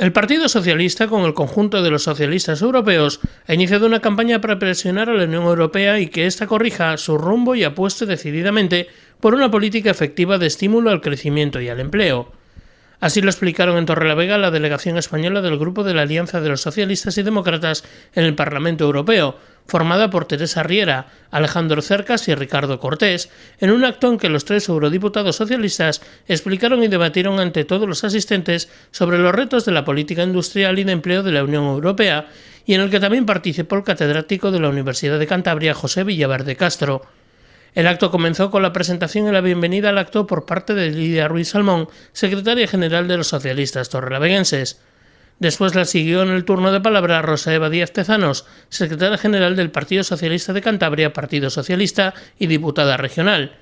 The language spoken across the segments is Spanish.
El Partido Socialista, con el conjunto de los socialistas europeos, ha iniciado una campaña para presionar a la Unión Europea y que ésta corrija su rumbo y apueste decididamente por una política efectiva de estímulo al crecimiento y al empleo. Así lo explicaron en Torrelavega la delegación española del Grupo de la Alianza de los Socialistas y Demócratas en el Parlamento Europeo, formada por Teresa Riera, Alejandro Cercas y Ricardo Cortés, en un acto en que los tres eurodiputados socialistas explicaron y debatieron ante todos los asistentes sobre los retos de la política industrial y de empleo de la Unión Europea, y en el que también participó el catedrático de la Universidad de Cantabria, José Villaverde Castro. El acto comenzó con la presentación y la bienvenida al acto por parte de Lidia Ruiz Salmón, secretaria general de los socialistas Torrelavegenses. Después la siguió en el turno de palabra Rosa Eva Díaz Tezanos, secretaria general del Partido Socialista de Cantabria, Partido Socialista y diputada regional.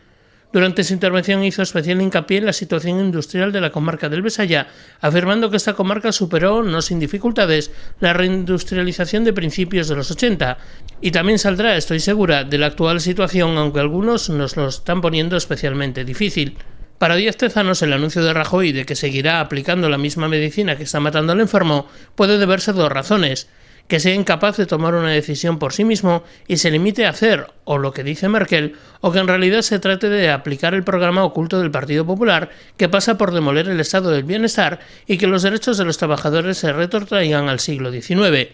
Durante su intervención hizo especial hincapié en la situación industrial de la comarca del Besaya, afirmando que esta comarca superó, no sin dificultades, la reindustrialización de principios de los 80 y también saldrá, estoy segura, de la actual situación, aunque algunos nos lo están poniendo especialmente difícil. Para Díaz Tezanos, el anuncio de Rajoy de que seguirá aplicando la misma medicina que está matando al enfermo puede deberse a dos razones que sea incapaz de tomar una decisión por sí mismo y se limite a hacer o lo que dice Merkel, o que en realidad se trate de aplicar el programa oculto del Partido Popular que pasa por demoler el estado del bienestar y que los derechos de los trabajadores se retrotraigan al siglo XIX.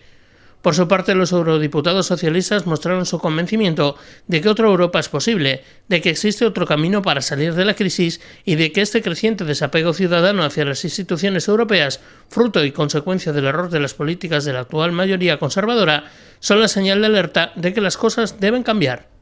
Por su parte, los eurodiputados socialistas mostraron su convencimiento de que otra Europa es posible, de que existe otro camino para salir de la crisis y de que este creciente desapego ciudadano hacia las instituciones europeas, fruto y consecuencia del error de las políticas de la actual mayoría conservadora, son la señal de alerta de que las cosas deben cambiar.